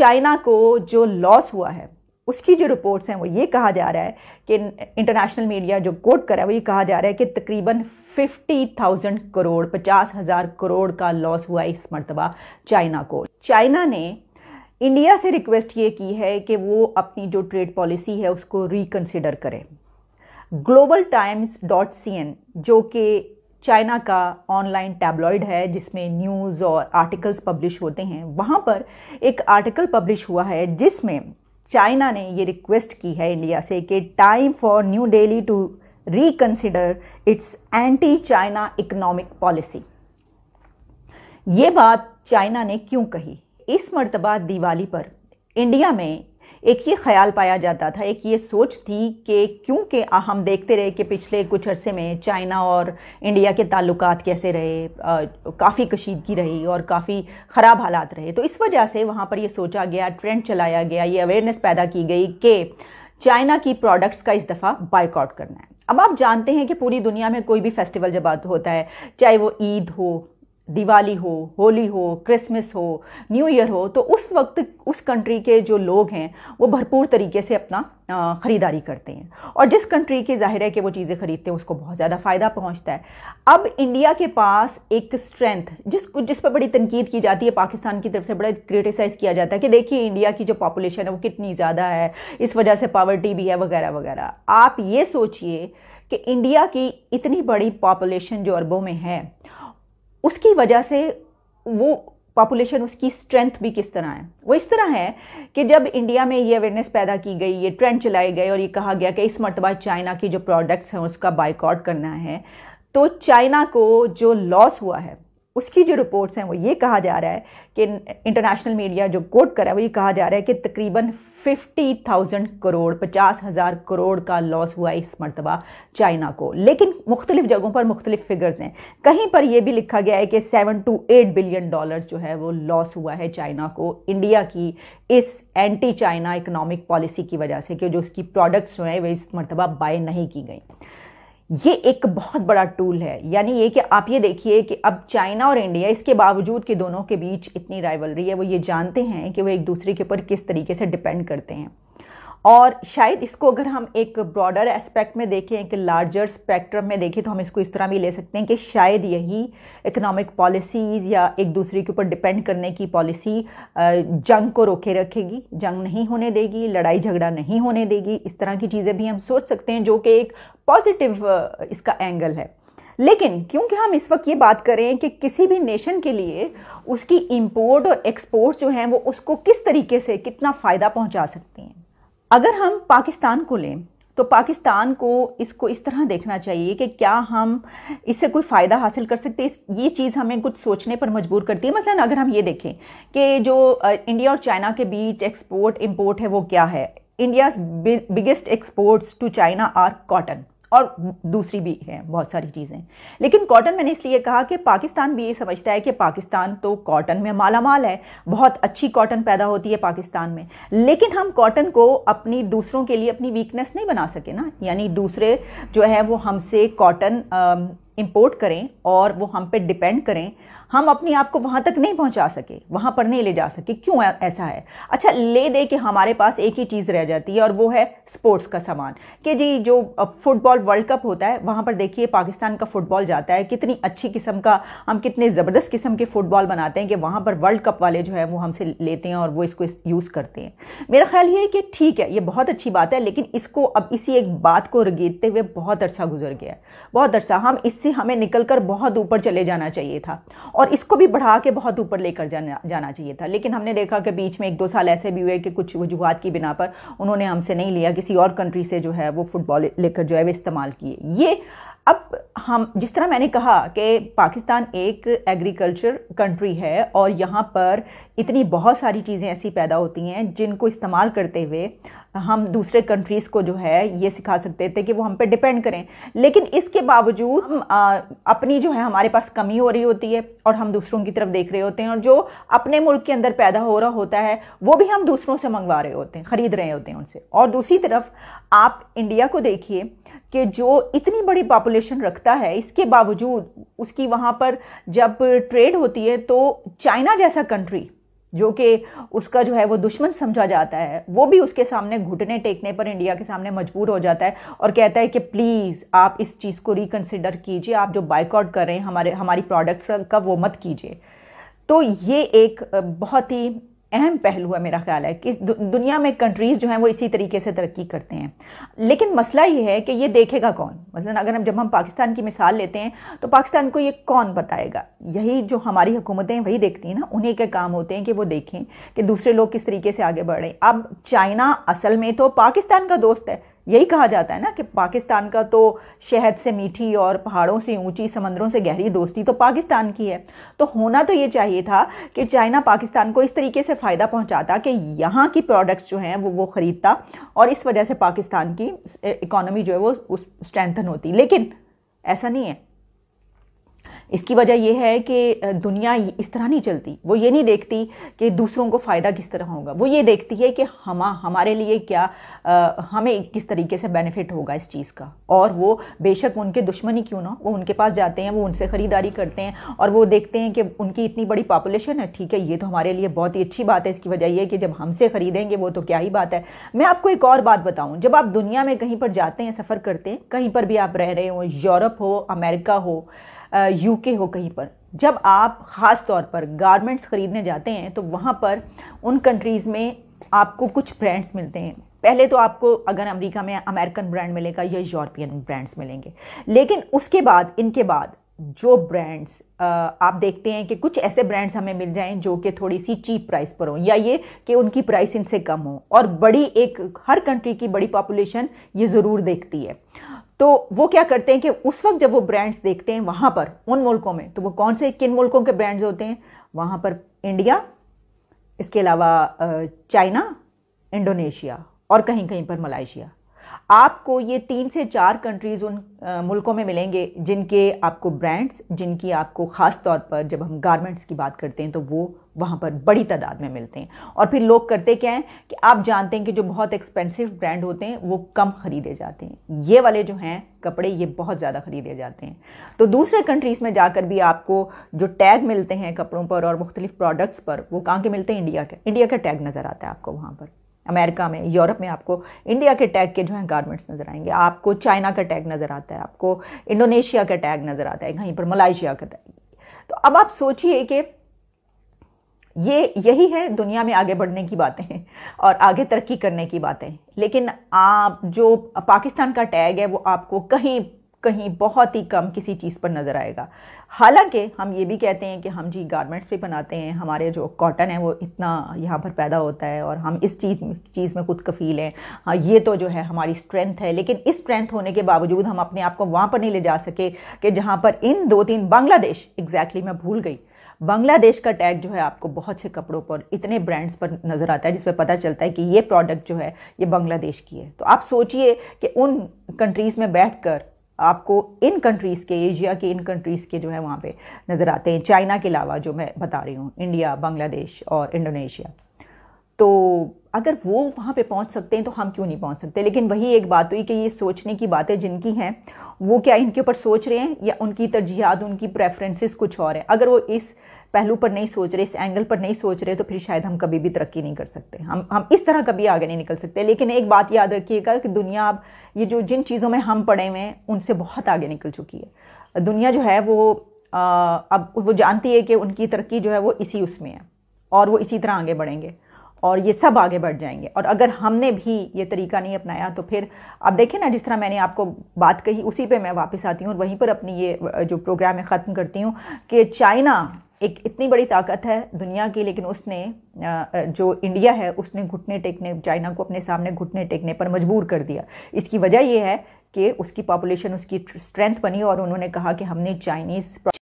China को जो loss हुआ है उसकी जो रिपोर्ट्स हैं वो ये कहा जा रहा है कि इंटरनेशनल मीडिया जो कोट करा है वो ये कहा जा रहा है कि तकरीबन 50,000 करोड़ पचास हज़ार करोड़ का लॉस हुआ इस मरतबा चाइना को चाइना ने इंडिया से रिक्वेस्ट ये की है कि वो अपनी जो ट्रेड पॉलिसी है उसको रिकन्सिडर करें Global Times dot C N जो कि चाइना का ऑनलाइन टैबलॉइड है जिसमें न्यूज़ और आर्टिकल्स पब्लिश होते हैं वहाँ पर एक आर्टिकल पब्लिश हुआ है जिसमें चाइना ने ये रिक्वेस्ट की है इंडिया से कि time for New Delhi to reconsider its anti China economic policy ये बात चाइना ने क्यों कही इस मरतबा दिवाली पर इंडिया में एक ये ख्याल पाया जाता था एक ये सोच थी कि क्योंकि हम देखते रहे कि पिछले कुछ अरसे में चाइना और इंडिया के ताल्लुक कैसे रहे काफ़ी कशीदगी रही और काफ़ी ख़राब हालात रहे तो इस वजह से वहाँ पर यह सोचा गया ट्रेंड चलाया गया ये अवेयरनेस पैदा की गई कि चाइना की प्रोडक्ट्स का इस दफ़ा बाइकआउट करना है अब आप जानते हैं कि पूरी दुनिया में कोई भी फेस्टिवल जब होता है चाहे वो ईद हो दिवाली हो होली हो क्रिसमस हो न्यू ईयर हो तो उस वक्त उस कंट्री के जो लोग हैं वो भरपूर तरीके से अपना ख़रीदारी करते हैं और जिस कंट्री की जाहिर है कि वो चीज़ें ख़रीदते हैं उसको बहुत ज़्यादा फ़ायदा पहुंचता है अब इंडिया के पास एक स्ट्रेंथ जिस जिस पर बड़ी तनकीद की जाती है पाकिस्तान की तरफ से बड़ा क्रिटिसाइज़ किया जाता है कि देखिए इंडिया की जो पॉपुलेशन है वो कितनी ज़्यादा है इस वजह से पावर्टी भी है वगैरह वगैरह आप ये सोचिए कि इंडिया की इतनी बड़ी पॉपुलेशन जो अरबों में है उसकी वजह से वो पॉपुलेशन उसकी स्ट्रेंथ भी किस तरह है वो इस तरह है कि जब इंडिया में ये अवेयरनेस पैदा की गई ये ट्रेंड चलाए गए और ये कहा गया कि इस मरतबा चाइना की जो प्रोडक्ट्स हैं उसका बाइकआउट करना है तो चाइना को जो लॉस हुआ है उसकी जो रिपोर्ट्स हैं वो ये कहा जा रहा है कि इंटरनेशनल मीडिया जो कोट कर रहा है वो ये कहा जा रहा है कि तकरीबन 50,000 करोड़ पचास हज़ार करोड़ का लॉस हुआ है इस मरतबा चाइना को लेकिन मुख्तलिफ जगहों पर मुख्तलिफ फिगर्स हैं कहीं पर यह भी लिखा गया है कि seven two eight billion dollar जो है वो लॉस हुआ है चाइना को इंडिया की इस एंटी चाइना इकनॉमिक पॉलिसी की वजह से कि जो उसकी प्रोडक्ट्स जो हैं वे इस मरतबा बाय नहीं की गई ये एक बहुत बड़ा टूल है यानी ये कि आप ये देखिए कि अब चाइना और इंडिया इसके बावजूद कि दोनों के बीच इतनी राइवलरी है वो ये जानते हैं कि वो एक दूसरे के ऊपर किस तरीके से डिपेंड करते हैं और शायद इसको अगर हम एक ब्रॉडर एस्पेक्ट में देखें एक लार्जर स्पेक्ट्रम में देखें तो हम इसको इस तरह भी ले सकते हैं कि शायद यही इकोनॉमिक पॉलिसीज़ या एक दूसरे के ऊपर डिपेंड करने की पॉलिसी जंग को रोके रखेगी जंग नहीं होने देगी लड़ाई झगड़ा नहीं होने देगी इस तरह की चीज़ें भी हम सोच सकते हैं जो कि एक पॉजिटिव इसका एंगल है लेकिन क्योंकि हम इस वक्त ये बात करें कि किसी भी नेशन के लिए उसकी इम्पोर्ट और एक्सपोर्ट जो हैं वो उसको किस तरीके से कितना फ़ायदा पहुंचा सकती हैं अगर हम पाकिस्तान को लें तो पाकिस्तान को इसको इस तरह देखना चाहिए कि क्या हम इससे कोई फ़ायदा हासिल कर सकते हैं ये चीज़ हमें कुछ सोचने पर मजबूर करती है मसलन अगर हम ये देखें कि जो इंडिया और चाइना के बीच एक्सपोर्ट इम्पोर्ट है वो क्या है India's biggest exports to China are cotton और दूसरी भी हैं बहुत सारी चीज़ें लेकिन कॉटन मैंने इसलिए कहा कि पाकिस्तान भी ये समझता है कि पाकिस्तान तो कॉटन में माला माल है बहुत अच्छी कॉटन पैदा होती है पाकिस्तान में लेकिन हम कॉटन को अपनी दूसरों के लिए अपनी वीकनेस नहीं बना सके ना यानी दूसरे जो है वो हमसे कॉटन इम्पोर्ट करें और वो हम पे डिपेंड करें हम अपने आप को वहाँ तक नहीं पहुँचा सके वहाँ पर नहीं ले जा सके क्यों ऐसा है अच्छा ले दे के हमारे पास एक ही चीज़ रह जाती है और वो है स्पोर्ट्स का सामान कि जी जो फुटबॉल वर्ल्ड कप होता है वहाँ पर देखिए पाकिस्तान का फुटबॉल जाता है कितनी अच्छी किस्म का हम कितने ज़बरदस्त किस्म के फुटबॉल बनाते हैं कि वहाँ पर वर्ल्ड कप वाले जो है वो हमसे लेते हैं और वो इसको इस यूज़ करते हैं मेरा ख्याल ये है कि ठीक है ये बहुत अच्छी बात है लेकिन इसको अब इसी एक बात को रगीटते हुए बहुत अरसा गुजर गया है बहुत अरसा हम इस इससे हमें निकलकर बहुत ऊपर चले जाना चाहिए था और इसको भी बढ़ा के बहुत ऊपर लेकर जाना जाना चाहिए था लेकिन हमने देखा कि बीच में एक दो साल ऐसे भी हुए कि कुछ वजूहत की बिना पर उन्होंने हमसे नहीं लिया किसी और कंट्री से जो है वो फुटबॉल लेकर जो है वो इस्तेमाल किए ये अब हम जिस तरह मैंने कहा कि पाकिस्तान एक एग्रीकल्चर कंट्री है और यहाँ पर इतनी बहुत सारी चीज़ें ऐसी पैदा होती हैं जिनको इस्तेमाल करते हुए हम दूसरे कंट्रीज़ को जो है ये सिखा सकते थे कि वो हम पे डिपेंड करें लेकिन इसके बावजूद हम आ, अपनी जो है हमारे पास कमी हो रही होती है और हम दूसरों की तरफ देख रहे होते हैं और जो अपने मुल्क के अंदर पैदा हो रहा होता है वो भी हम दूसरों से मंगवा रहे होते हैं ख़रीद रहे होते हैं उनसे और दूसरी तरफ आप इंडिया को देखिए कि जो इतनी बड़ी पॉपुलेशन पॉपुलेशन रखता है इसके बावजूद उसकी वहाँ पर जब ट्रेड होती है तो चाइना जैसा कंट्री जो कि उसका जो है वो दुश्मन समझा जाता है वो भी उसके सामने घुटने टेकने पर इंडिया के सामने मजबूर हो जाता है और कहता है कि प्लीज़ आप इस चीज़ को रिकन्सिडर कीजिए आप जो बाइकआउट कर रहे हैं हमारे हमारी प्रोडक्ट्स का वो मत कीजिए तो ये एक बहुत ही अहम पहलू है मेरा ख्याल है कि दुनिया में कंट्रीज़ जो हैं वो इसी तरीके से तरक्की करते हैं लेकिन मसला ये है कि ये देखेगा कौन मसलन अगर हम जब हम पाकिस्तान की मिसाल लेते हैं तो पाकिस्तान को ये कौन बताएगा यही जो हमारी हुकूमतें वही देखती हैं ना उन्हीं के काम होते हैं कि वो देखें कि दूसरे लोग किस तरीके से आगे बढ़ रहे हैं अब चाइना असल में तो पाकिस्तान का दोस्त है यही कहा जाता है ना कि पाकिस्तान का तो शहद से मीठी और पहाड़ों से ऊंची समंदरों से गहरी दोस्ती तो पाकिस्तान की है तो होना तो ये चाहिए था कि चाइना पाकिस्तान को इस तरीके से फ़ायदा पहुंचाता कि यहाँ की प्रोडक्ट्स जो हैं वो वो ख़रीदता और इस वजह से पाकिस्तान की इकोनॉमी जो है वो उस स्ट्रेंथन होती लेकिन ऐसा नहीं है इसकी वजह यह है कि दुनिया इस तरह नहीं चलती वो ये नहीं देखती कि दूसरों को फ़ायदा किस तरह होगा वो ये देखती है कि हम हमारे लिए क्या आ, हमें किस तरीके से बेनिफिट होगा इस चीज़ का और वो बेशक उनके दुश्मन ही क्यों ना वो उनके पास जाते हैं वो उनसे ख़रीदारी करते हैं और वो देखते हैं कि उनकी इतनी बड़ी पॉपुलेशन है ठीक है ये तो हमारे लिए बहुत ही अच्छी बात है इसकी वजह यह कि जब हमसे ख़रीदेंगे वो तो क्या ही बात है मैं आपको एक और बात बताऊँ जब आप दुनिया में कहीं पर जाते हैं सफ़र करते हैं कहीं पर भी आप रह रहे हो यूरोप हो अमेरिका हो यूके हो कहीं पर जब आप ख़ास तौर पर गारमेंट्स ख़रीदने जाते हैं तो वहाँ पर उन कंट्रीज़ में आपको कुछ ब्रांड्स मिलते हैं पहले तो आपको अगर अमेरिका में अमेरिकन ब्रांड मिलेगा या यूरोपियन ब्रांड्स मिलेंगे लेकिन उसके बाद इनके बाद जो ब्रांड्स आप देखते हैं कि कुछ ऐसे ब्रांड्स हमें मिल जाएं जो कि थोड़ी सी चीप प्राइस पर हो या ये कि उनकी प्राइस इनसे कम हो और बड़ी एक हर कंट्री की बड़ी पॉपुलेशन ये ज़रूर देखती है तो वो क्या करते हैं कि उस वक्त जब वो ब्रांड्स देखते हैं वहां पर उन मुल्कों में तो वो कौन से किन मुल्कों के ब्रांड्स होते हैं वहां पर इंडिया इसके अलावा चाइना इंडोनेशिया और कहीं कहीं पर मलाइशिया आपको ये तीन से चार कंट्रीज़ उन आ, मुल्कों में मिलेंगे जिनके आपको ब्रांड्स जिनकी आपको ख़ास तौर पर जब हम गारमेंट्स की बात करते हैं तो वो वहाँ पर बड़ी तादाद में मिलते हैं और फिर लोग करते क्या हैं कि आप जानते हैं कि जो बहुत एक्सपेंसिव ब्रांड होते हैं वो कम ख़रीदे जाते हैं ये वाले जो हैं कपड़े ये बहुत ज़्यादा ख़रीदे जाते हैं तो दूसरे कंट्रीज़ में जाकर भी आपको जो टैग मिलते हैं कपड़ों पर और मुख्तलिफ प्रोडक्ट्स पर वो कहाँ के मिलते हैं इंडिया के इंडिया का टैग नज़र आता है आपको वहाँ पर अमेरिका में यूरोप में आपको इंडिया के टैग के जो हैं गारमेंट्स नज़र आएंगे आपको चाइना का टैग नज़र आता है आपको इंडोनेशिया का टैग नज़र आता है कहीं पर मलाइशिया का टैग तो अब आप सोचिए कि ये यही है दुनिया में आगे बढ़ने की बातें और आगे तरक्की करने की बातें लेकिन आप जो पाकिस्तान का टैग है वो आपको कहीं कहीं बहुत ही कम किसी चीज़ पर नज़र आएगा हालांकि हम ये भी कहते हैं कि हम जी गारमेंट्स भी बनाते हैं हमारे जो कॉटन है वो इतना यहाँ पर पैदा होता है और हम इस चीज़ में चीज़ में खुद कफ़ील हैं हाँ ये तो जो है हमारी स्ट्रेंथ है लेकिन इस स्ट्रेंथ होने के बावजूद हम अपने आप को वहाँ पर नहीं ले जा सके कि जहाँ पर इन दो तीन बांग्लादेश एग्जैक्टली मैं भूल गई बांग्लादेश का टैग जो है आपको बहुत से कपड़ों पर इतने ब्रांड्स पर नज़र आता है जिसमें पता चलता है कि ये प्रोडक्ट जो है ये बांग्लादेश की है तो आप सोचिए कि उन कंट्रीज़ में बैठ कर आपको इन कंट्रीज़ के एशिया के इन कंट्रीज़ के जो है वहाँ पे नज़र आते हैं चाइना के अलावा जो मैं बता रही हूँ इंडिया बांग्लादेश और इंडोनेशिया तो अगर वो वहाँ पे पहुँच सकते हैं तो हम क्यों नहीं पहुँच सकते लेकिन वही एक बात हुई कि ये सोचने की बातें जिनकी हैं वो क्या इनके ऊपर सोच रहे हैं या उनकी तरजीहत उनकी प्रेफरेंसेस कुछ और हैं अगर वो इस पहलू पर नहीं सोच रहे इस एंगल पर नहीं सोच रहे तो फिर शायद हम कभी भी तरक्की नहीं कर सकते हम हम इस तरह कभी आगे नहीं निकल सकते लेकिन एक बात याद रखिएगा कि दुनिया अब ये जो जिन चीज़ों में हम पड़े हुए हैं उनसे बहुत आगे निकल चुकी है दुनिया जो है वो अब वो जानती है कि उनकी तरक्की जो है वो इसी उसमें है और वो इसी तरह आगे बढ़ेंगे और ये सब आगे बढ़ जाएंगे और अगर हमने भी ये तरीका नहीं अपनाया तो फिर आप देखें ना जिस तरह मैंने आपको बात कही उसी पे मैं वापस आती हूँ और वहीं पर अपनी ये जो प्रोग्राम है ख़त्म करती हूँ कि चाइना एक इतनी बड़ी ताकत है दुनिया की लेकिन उसने जो इंडिया है उसने घुटने टेकने चाइना को अपने सामने घुटने टेकने पर मजबूर कर दिया इसकी वजह यह है कि उसकी पॉपुलेशन उसकी स्ट्रेंथ बनी और उन्होंने कहा कि हमने चाइनीज़